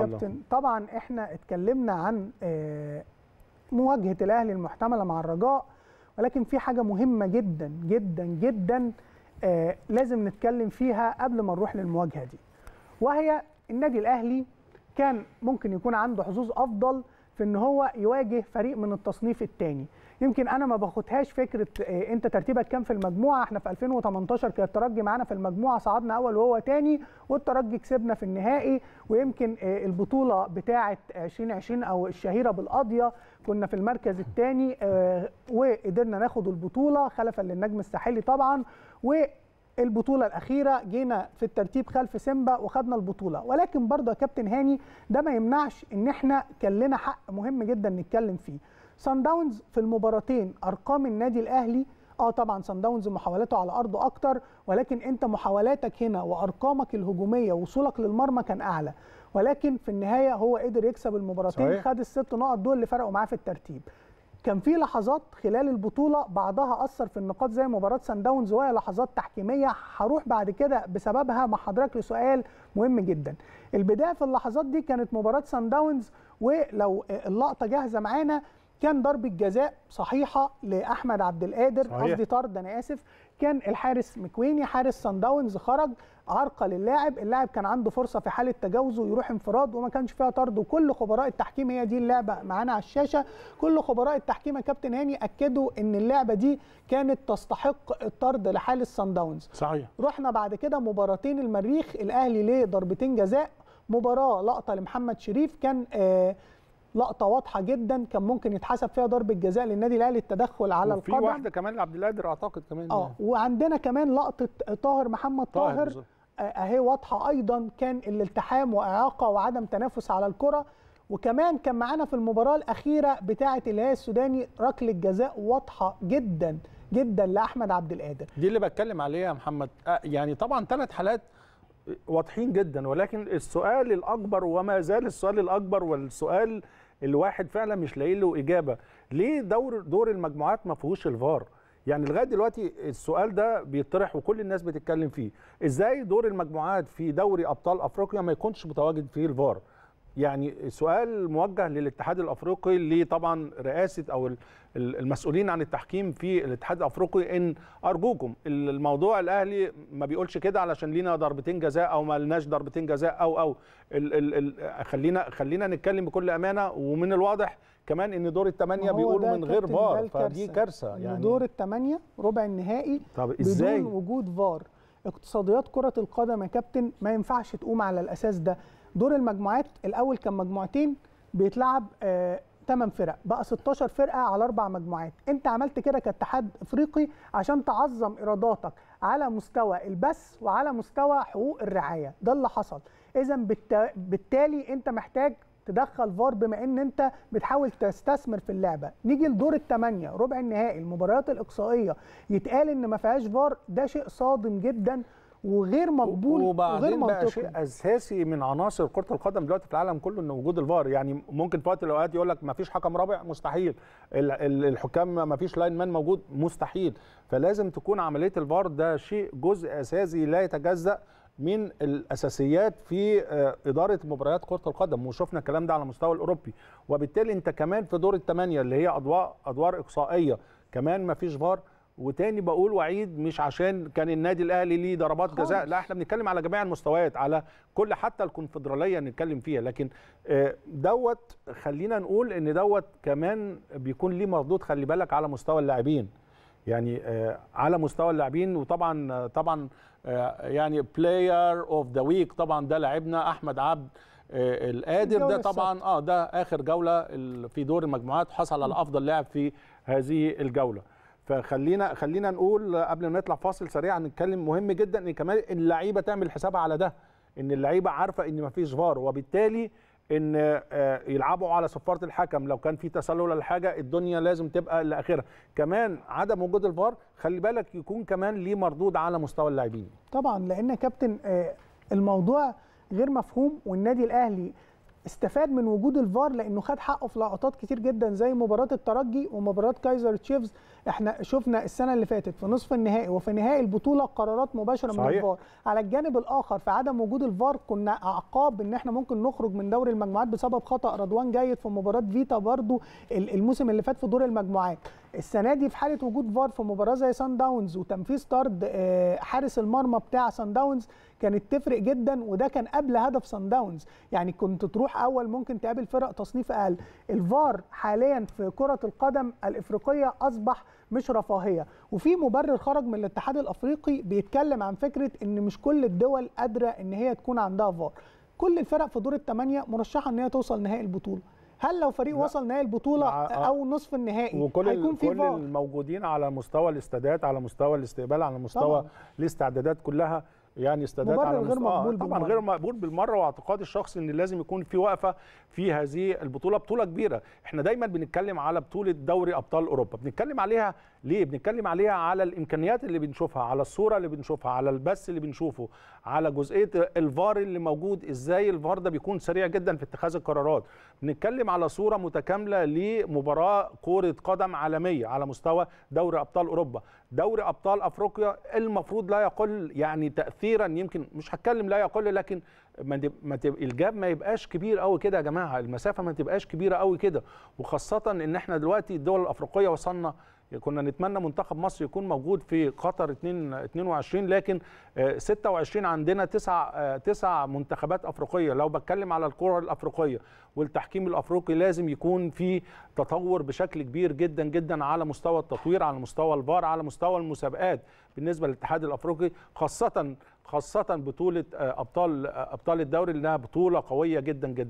كابتن طبعا احنا اتكلمنا عن آه، مواجهه الاهلي المحتمله مع الرجاء ولكن في حاجه مهمه جدا جدا جدا آه، لازم نتكلم فيها قبل ما نروح للمواجهه دي وهي النادي الاهلي كان ممكن يكون عنده حظوظ افضل في ان هو يواجه فريق من التصنيف الثاني يمكن انا ما باخدهاش فكره آه، انت ترتيبك كام في المجموعه احنا في 2018 كان الترجي معانا في المجموعه صعدنا اول وهو تاني والترجي كسبنا في النهائي ويمكن آه، البطوله بتاعه 2020 او الشهيره بالقضيه كنا في المركز الثاني آه، وقدرنا ناخد البطوله خلفا للنجم الساحلي طبعا و البطوله الاخيره جينا في الترتيب خلف سيمبا وخدنا البطوله ولكن برضه يا كابتن هاني ده ما يمنعش ان احنا كان لنا حق مهم جدا نتكلم فيه سان داونز في المباراتين ارقام النادي الاهلي اه طبعا سان داونز محاولاته على ارضه اكتر ولكن انت محاولاتك هنا وارقامك الهجوميه وصولك للمرمى كان اعلى ولكن في النهايه هو قدر يكسب المباراتين صحيح. خد الست نقط دول اللي فرقوا معاه في الترتيب كان في لحظات خلال البطوله بعضها اثر في النقاط زي مباراه سان داونز وهي لحظات تحكيميه هروح بعد كده بسببها مع حضرتك لسؤال مهم جدا البدايه في اللحظات دي كانت مباراه سان داونز ولو اللقطه جاهزه معانا كان ضربه جزاء صحيحه لاحمد عبد القادر قصدي طرد انا اسف كان الحارس مكويني حارس سان داونز خرج عرقه للاعب اللاعب كان عنده فرصه في حاله تجاوزه يروح انفراد وما كانش فيها طرد وكل خبراء التحكيم هي دي اللعبه معانا على الشاشه كل خبراء التحكيم يا كابتن هاني اكدوا ان اللعبه دي كانت تستحق الطرد لحارس سان داونز صحيح رحنا بعد كده مباراتين المريخ الاهلي ليه ضربتين جزاء مباراه لقطه لمحمد شريف كان آه لقطه واضحه جدا كان ممكن يتحسب فيها ضربه جزاء للنادي الاهلي التدخل على القدم في واحده كمان لعبد القادر اعتقد كمان اه يعني. وعندنا كمان لقطه طاهر محمد طاهر, طاهر آه، اهي واضحه ايضا كان الالتحام واعاقه وعدم تنافس على الكره وكمان كان معانا في المباراه الاخيره بتاعه الهلال السوداني ركله جزاء واضحه جدا جدا لاحمد عبد القادر دي اللي بتكلم عليها يا محمد آه، يعني طبعا ثلاث حالات واضحين جدا ولكن السؤال الاكبر وما زال السؤال الاكبر والسؤال الواحد فعلا مش لاقي له اجابه ليه دور دور المجموعات ما فيهوش الفار يعني لغايه دلوقتي السؤال ده بيطرح وكل الناس بتتكلم فيه ازاي دور المجموعات في دوري ابطال افريقيا ما يكونش متواجد فيه الفار يعني سؤال موجه للاتحاد الافريقي اللي طبعا رئاسه او المسؤولين عن التحكيم في الاتحاد الافريقي ان ارجوكم الموضوع الاهلي ما بيقولش كده علشان لينا ضربتين جزاء او ما لناش ضربتين جزاء او او ال ال ال خلينا خلينا نتكلم بكل امانه ومن الواضح كمان ان دور الثمانيه بيقولوا من غير فار فدي كارثه يعني دور الثمانيه ربع النهائي طب ازاي بدون وجود فار اقتصاديات كره القدم يا كابتن ما ينفعش تقوم على الاساس ده دور المجموعات الاول كان مجموعتين بيتلعب آه 8 فرق بقى 16 فرقه على اربع مجموعات انت عملت كده كاتحاد افريقي عشان تعظم ايراداتك على مستوى البث وعلى مستوى حقوق الرعايه ده اللي حصل اذا بالتالي انت محتاج تدخل فار بما ان انت بتحاول تستثمر في اللعبه نيجي لدور الثمانيه ربع النهائي المباريات الاقصائيه يتقال ان ما فيهاش فار ده شيء صادم جدا وغير مقبول وغير منطقي بقى شيء اساسي من عناصر كره القدم دلوقتي في العالم كله ان وجود الفار يعني ممكن في وقت الاوقات يقول لك ما فيش حكم رابع مستحيل الحكام ما فيش لاين مان موجود مستحيل فلازم تكون عمليه الفار ده شيء جزء اساسي لا يتجزأ من الاساسيات في آه، اداره مباريات كره القدم وشفنا الكلام ده على مستوى الاوروبي وبالتالي انت كمان في دور الثمانيه اللي هي ادوار ادوار اقصائيه كمان ما فيش فار وتاني بقول وعيد مش عشان كان النادي الاهلي ليه ضربات جزاء لا احنا بنتكلم على جميع المستويات على كل حتى الكونفدراليه نتكلم فيها لكن آه، دوت خلينا نقول ان دوت كمان بيكون ليه مردود خلي بالك على مستوى اللاعبين يعني آه، على مستوى اللاعبين وطبعا طبعا آه، يعني بلاير اوف ذا ويك طبعا ده لاعبنا احمد عبد آه، القادر ده طبعا اه ده اخر جوله في دور المجموعات حصل على افضل لاعب في هذه الجوله فخلينا خلينا نقول قبل ما نطلع فاصل سريع نتكلم مهم جدا ان كمان اللعيبه تعمل حسابها على ده ان اللعيبه عارفه ان مفيش فار وبالتالي ان آه، يلعبوا على صفاره الحكم لو كان في تسلل ولا حاجه الدنيا لازم تبقى لاخرها كمان عدم وجود الفار خلي بالك يكون كمان ليه مردود على مستوى اللاعبين طبعا لان كابتن آه، الموضوع غير مفهوم والنادي الاهلي استفاد من وجود الفار لانه خد حقه في لقطات كتير جدا زي مباراه الترجي ومباراه كايزر تشيفز احنا شفنا السنه اللي فاتت في نصف النهائي وفي نهائي البطوله قرارات مباشره صحيح. من الفار على الجانب الاخر في عدم وجود الفار كنا اعقاب ان احنا ممكن نخرج من دوري المجموعات بسبب خطا رضوان جيد في مباراه فيتا برضو الموسم اللي فات في دور المجموعات السنه دي في حاله وجود فار في مباراه زي سان داونز وتنفيذ طرد آه، حارس المرمى بتاع سان داونز كانت تفرق جدا وده كان قبل هدف سان داونز يعني كنت تروح اول ممكن تقابل فرق تصنيف اقل الفار حاليا في كره القدم الافريقيه اصبح مش رفاهيه وفي مبرر خرج من الاتحاد الافريقي بيتكلم عن فكره ان مش كل الدول قادره ان هي تكون عندها فار كل الفرق في دور الثمانيه مرشحه ان هي توصل نهائي البطوله هل لو فريق لا. وصل نهائي البطوله آه. او نصف النهائي وكل هيكون في كل الموجودين على مستوى الاستادات على مستوى الاستقبال على مستوى طبعا. الاستعدادات كلها يعني استادات على غير مقبول آه، طبعا بالمرة. غير مقبول بالمره واعتقادي الشخصي ان لازم يكون في وقفه في هذه البطوله بطوله كبيره احنا دايما بنتكلم على بطوله دوري ابطال اوروبا بنتكلم عليها ليه بنتكلم عليها على الامكانيات اللي بنشوفها على الصوره اللي بنشوفها على البث اللي بنشوفه على جزئيه الفار اللي موجود ازاي الفار ده بيكون سريع جدا في اتخاذ القرارات بنتكلم على صوره متكامله لمباراه كره قدم عالميه على مستوى دوري ابطال اوروبا دوري ابطال افريقيا المفروض لا يقل يعني تاثيرا يمكن مش هتكلم لا يقل لكن ما دي ما دي الجاب ما يبقاش كبير قوي كده يا جماعه المسافه ما تبقاش كبيره قوي كده وخاصه ان احنا دلوقتي الدول الافريقيه وصلنا كنا نتمنى منتخب مصر يكون موجود في قطر 22 لكن 26 آه، عندنا تسع آه، تسع منتخبات افريقيه لو بتكلم على الكره الافريقيه والتحكيم الافريقي لازم يكون في تطور بشكل كبير جدا جدا على مستوى التطوير على مستوى الفار على مستوى المسابقات بالنسبه للاتحاد الافريقي خاصه خاصه بطوله آه، ابطال آه، ابطال الدوري لانها بطوله قويه جدا جدا